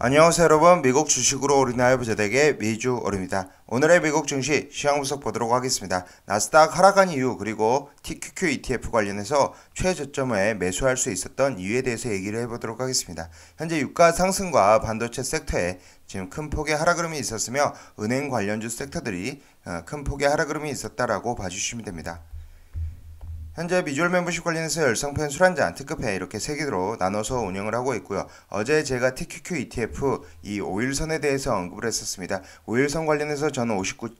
안녕하세요 여러분 미국 주식으로 우리나라 부자되게 미주 어입니다 오늘의 미국 증시 시황 분석 보도록 하겠습니다. 나스닥 하락한 이유 그리고 TQQ ETF 관련해서 최저점에 매수할 수 있었던 이유에 대해서 얘기를 해보도록 하겠습니다. 현재 유가 상승과 반도체 섹터에 지금 큰 폭의 하락 흐름이 있었으며 은행 관련주 섹터들이 어, 큰 폭의 하락 흐름이 있었다라고 봐주시면 됩니다. 현재 비주얼 멤버십 관련해서 열성팬 술한잔 특급회 이렇게 세 개로 나눠서 운영을 하고 있고요. 어제 제가 TQQ ETF 이 오일선에 대해서 언급을 했었습니다. 오일선 관련해서 저는 59.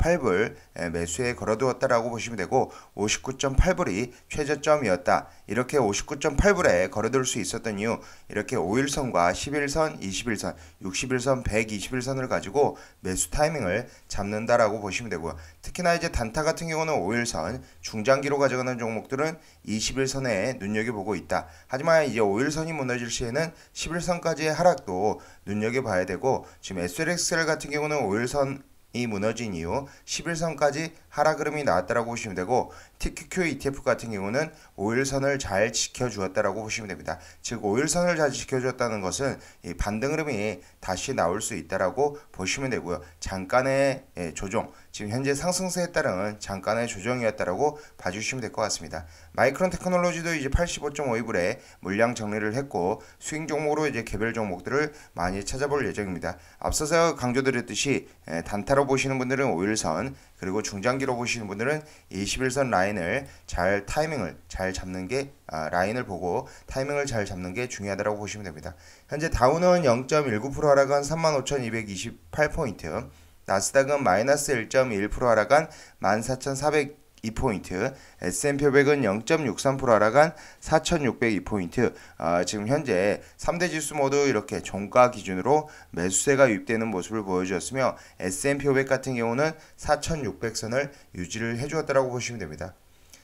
8불 매수에 걸어두었다라고 보시면 되고 59.8불이 최저점이었다. 이렇게 59.8불에 걸어둘 수 있었던 이유 이렇게 5일선과 11선, 21선, 61선, 121선을 가지고 매수 타이밍을 잡는다라고 보시면 되고요. 특히나 이제 단타 같은 경우는 5일선, 중장기로 가져가는 종목들은 21선에 눈여겨보고 있다. 하지만 이제 5일선이 무너질 시에는 11선까지의 하락도 눈여겨봐야 되고 지금 SLXL 같은 경우는 5일선 이 무너진 이후 11선까지 하락흐름이 나왔다라고 보시면 되고 TQQ ETF 같은 경우는 5일선을 잘 지켜주었다라고 보시면 됩니다. 즉 5일선을 잘 지켜주었다는 것은 이 반등 흐름이 다시 나올 수 있다라고 보시면 되고요. 잠깐의 예, 조정, 지금 현재 상승세에 따른 잠깐의 조정이었다라고 봐주시면 될 것 같습니다. 마이크론 테크놀로지도 이제 85.5이불에 물량 정리를 했고 수익 종목으로 이제 개별 종목들을 많이 찾아볼 예정입니다. 앞서서 강조드렸듯이 단타로 보시는 분들은 5일선 그리고 중장기로 보시는 분들은 21선 라인을 잘 타이밍을 잘 잡는 게 아, 라인을 보고 타이밍을 잘 잡는 게 중요하다고 보시면 됩니다. 현재 다운는0.19% 하락한 35,228포인트 나스닥은 마이너스 1.1% 하락한 14,402포인트, S&P 500은 0.63% 하락한 4,602포인트. 아, 어, 지금 현재 3대 지수 모두 이렇게 종가 기준으로 매수세가 유입되는 모습을 보여주었으며 S&P 500 같은 경우는 4,600선을 유지를 해주었다고 보시면 됩니다.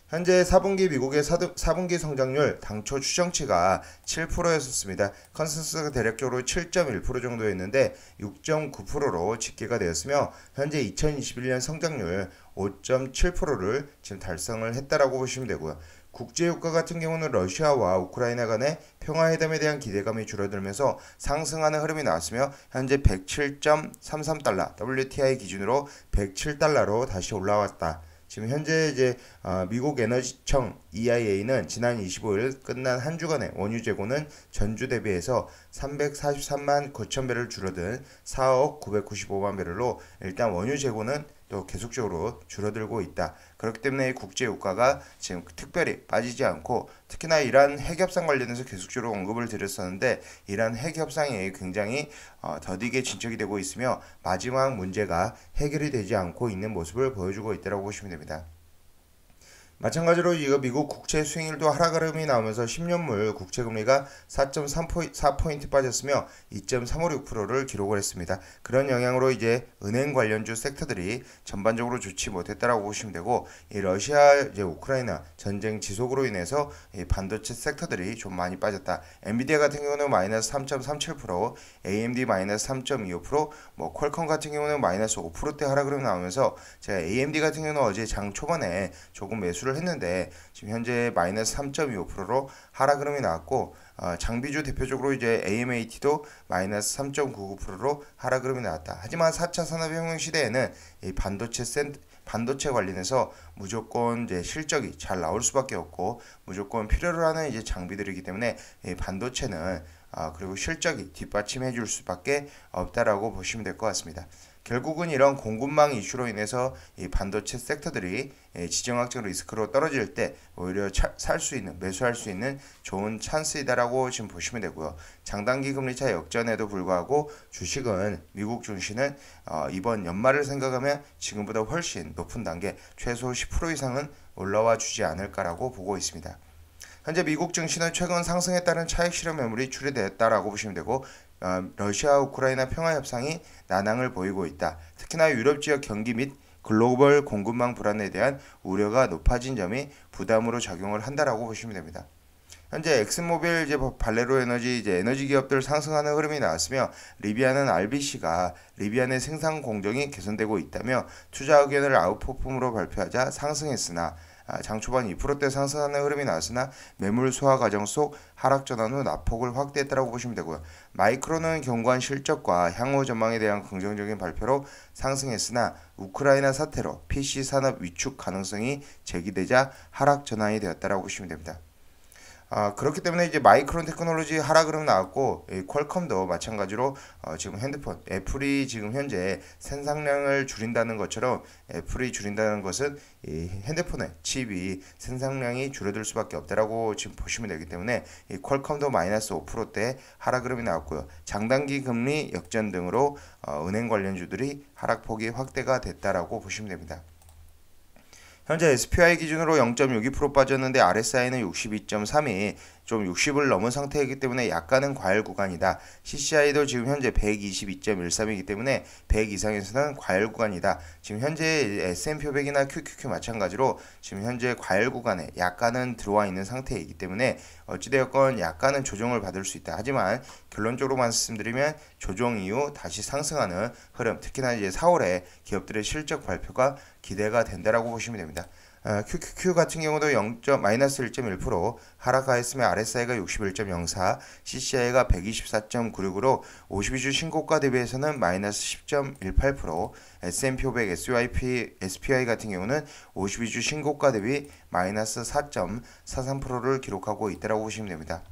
현재 4분기 미국의 4분기 성장률 당초 추정치가 7%였었습니다. 컨센서스가 대략적으로 7.1% 정도였는데 6.9%로 집계가 되었으며 현재 2021년 성장률 5.7%를 지금 달성을 했다라고 보시면 되고요. 국제유가 같은 경우는 러시아와 우크라이나 간의 평화회담에 대한 기대감이 줄어들면서 상승하는 흐름이 나왔으며 현재 107.33달러 WTI 기준으로 107달러로 다시 올라왔다. 지금 현재 이제 아, 미국 에너지청 EIA는 지난 25일 끝난 한 주간의 원유 재고는 전주 대비해서 343만 9천 배를 줄어든 4억 995만 배럴로 일단 원유 재고는 또 계속적으로 줄어들고 있다. 그렇기 때문에 국제 유가가 지금 특별히 빠지지 않고 특히나 이란 핵 협상 관련해서 계속적으로 언급을 드렸었는데 이란 핵 협상이 굉장히 어, 더디게 진척이 되고 있으며 마지막 문제가 해결이 되지 않고 있는 모습을 보여주고 있다고 보시면 됩니다. 마찬가지로 이거 미국 국채 수익률도 하락 흐름이 나오면서 10년물 국채 금리가 4.4포인트 빠졌으며 2.356%를 기록을 했습니다. 그런 영향으로 이제 은행 관련주 섹터들이 전반적으로 좋지 못했다라고 보시면 되고 이 러시아 이제 우크라이나 전쟁 지속으로 인해서 반도체 섹터들이 좀 많이 빠졌다. 엔비디아 같은 경우는 마이너스 3.37%, AMD 마이너스 3.25%, 뭐 퀄컴 같은 경우는 마이너스 5%대 하락 흐름 나오면서 제가 AMD 같은 경우는 어제 장 초반에 조금 매수 매수를 했는데 지금 현재 마이너스 3.25%로 하락 흐름이 나왔고 어, 장비주 대표적으로 이제 AMAT도 마이너스 3.99%로 하락 흐름이 나왔다. 하지만 4차 산업혁명 시대에는 이 반도체 센 반도체 관련해서 무조건 이제 실적이 잘 나올 수밖에 없고 무조건 필요로 하는 이제 장비들이기 때문에 이 반도체는 아, 그리고 실적이 뒷받침해 줄 수밖에 없다라고 보시면 될 것 같습니다. 결국은 이런 공급망 이슈로 인해서 이 반도체 섹터들이 예, 지정학적 리스크로 떨어질 때 오히려 살 수 있는 매수할 수 있는 좋은 찬스이다라고 지금 보시면 되고요. 장단기 금리차 역전에도 불구하고 주식은 미국 증시는 어, 이번 연말을 생각하면 지금보다 훨씬 높은 단계 최소 10% 이상은 올라와 주지 않을까라고 보고 있습니다. 현재 미국 증시는 최근 상승에 따른 차익 실현 매물이 출회되다라고 보시면 되고 어, 러시아 우크라이나 평화 협상이 난항을 보이고 있다. 특히나 유럽 지역 경기 및 글로벌 공급망 불안에 대한 우려가 높아진 점이 부담으로 작용을 한다라고 보시면 됩니다. 현재 엑스모빌 이제 뭐 발레로 에너지 이제 에너지 기업들 상승하는 흐름이 나왔으며 리비아는 RBC가 리비아 내 생산 공정이 개선되고 있다며 투자 의견을 아웃퍼폼으로 발표하자 상승했으나 아, 장 초반 2%대 상승하는 흐름이 나왔으나 매물 소화 과정 속 하락 전환 후 낙폭을 확대했다고 보시면 되고요. 마이크로는 견고한 실적과 향후 전망에 대한 긍정적인 발표로 상승했으나 우크라이나 사태로 PC 산업 위축 가능성이 제기되자 하락 전환이 되었다고 보시면 됩니다. 아, 그렇기 때문에 이제 마이크론 테크놀로지 하락으로 나왔고 퀄컴도 마찬가지로 어, 지금 핸드폰 애플이 지금 현재 생산량을 줄인다는 것처럼 애플이 줄인다는 것은 이 핸드폰의 칩이 생산량이 줄어들 수밖에 없다라고 지금 보시면 되기 때문에 이 퀄컴도 마이너스 5%대 하락 흐름이 나왔고요. 장단기 금리 역전 등으로 어, 은행 관련주들이 하락폭이 확대가 됐다라고 보시면 됩니다. 현재 SPI 기준으로 0.62% 빠졌는데 RSI는 62.32, 좀 60을 넘은 상태이기 때문에 약간은 과열 구간이다. CCI도 지금 현재 122.13이기 때문에 100 이상에서는 과열 구간이다. 지금 현재 SM 표백이나 QQQ 마찬가지로 지금 현재 과열 구간에 약간은 들어와 있는 상태이기 때문에 어찌되었건 약간은 조정을 받을 수 있다. 하지만 결론적으로 말씀드리면 조정 이후 다시 상승하는 흐름, 특히나 이제 4월에 기업들의 실적 발표가 기대가 된다라고 보시면 됩니다. QQQ 아, 같은 경우도 0. 마이너스 1.1% 하락하였으며 RSI가 61.04, CCI가 124.96으로 52주 신고가 대비해서는 마이너스 10.18%, S&P 500 SYP, SPI 같은 경우는 52주 신고가 대비 마이너스 4.43%를 기록하고 있다라고 보시면 됩니다.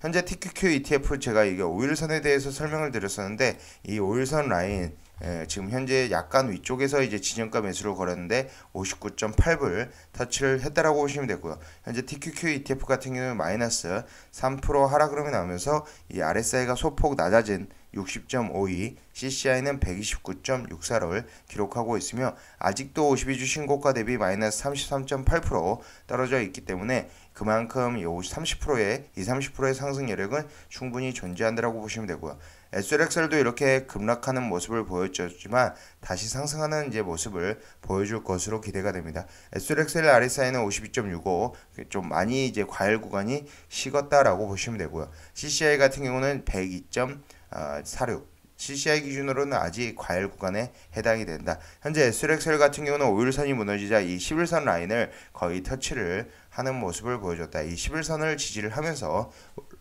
현재 TQQ ETF 제가 이게 5일선에 대해서 설명을 드렸었는데 이5일선 라인 예, 지금 현재 약간 위쪽에서 이제 지정가 매수를 걸었는데 59.8불 터치를 했다라고 보시면 되고요. 현재 TQQ ETF 같은 경우는 마이너스 3% 하락 흐름이 나오면서 이 RSI가 소폭 낮아진 60.52, CCI는 129.64를 기록하고 있으며 아직도 52주 신고가 대비 마이너스 33.8% 떨어져 있기 때문에 그만큼 이 30%의 이 30%의 상승 여력은 충분히 존재한다라고 보시면 되고요. SLXL도 이렇게 급락하는 모습을 보여줬지만 다시 상승하는 이제 모습을 보여줄 것으로 기대가 됩니다. SLXL RSI는 52.65, 좀 많이 이제 과열 구간이 식었다라고 보시면 되고요. CCI 같은 경우는 102.46, CCI 기준으로는 아직 과열 구간에 해당이 된다. 현재 SLXL 같은 경우는 5일선이 무너지자 이 11선 라인을 거의 터치를 하는 모습을 보여줬다. 이 11선을 지지를 하면서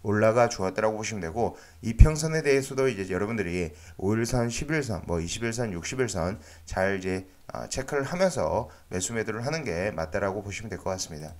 올라가 주었다라고 보시면 되고 이평선에 대해서도 이제 여러분들이 5일선, 11선, 뭐 21선, 60일선 잘 이제 아, 체크를 하면서 매수 매도를 하는 게 맞다라고 보시면 될 것 같습니다.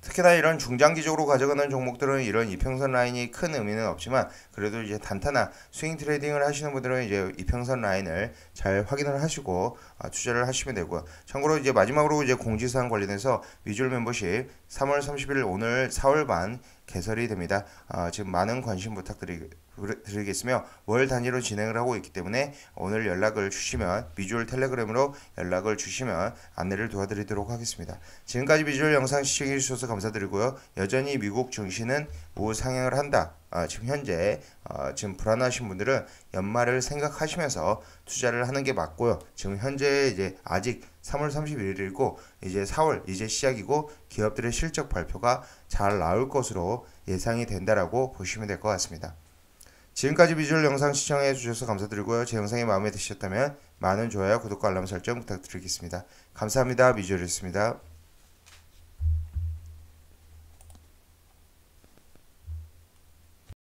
특히나 이런 중장기적으로 가져가는 종목들은 이런 이평선 라인이 큰 의미는 없지만 그래도 이제 단타나 스윙 트레이딩을 하시는 분들은 이제 이평선 라인을 잘 확인을 하시고 아, 투자를 하시면 되고요. 참고로 이제 마지막으로 이제 공지사항 관련해서 위주얼 멤버십 3월 30일 오늘 4월 반 개설이 됩니다. 아, 지금 많은 관심 부탁드리겠으며 월 단위로 진행을 하고 있기 때문에 오늘 연락을 주시면 비주얼 텔레그램으로 연락을 주시면 안내를 도와드리도록 하겠습니다. 지금까지 비주얼 영상 시청해주셔서 감사드리고요. 여전히 미국 증시는 우상향을 뭐 한다. 아, 지금 현재 어, 지금 불안하신 분들은 연말을 생각하시면서 투자를 하는 게 맞고요. 지금 현재 이제 아직 3월 31일이고 이제 4월 이제 시작이고 기업들의 실적 발표가 잘 나올 것으로 예상이 된다라고 보시면 될 것 같습니다. 지금까지 비주얼 영상 시청해 주셔서 감사드리고요. 제 영상이 마음에 드셨다면 많은 좋아요, 구독과 알람 설정 부탁드리겠습니다. 감사합니다. 비주얼이었습니다.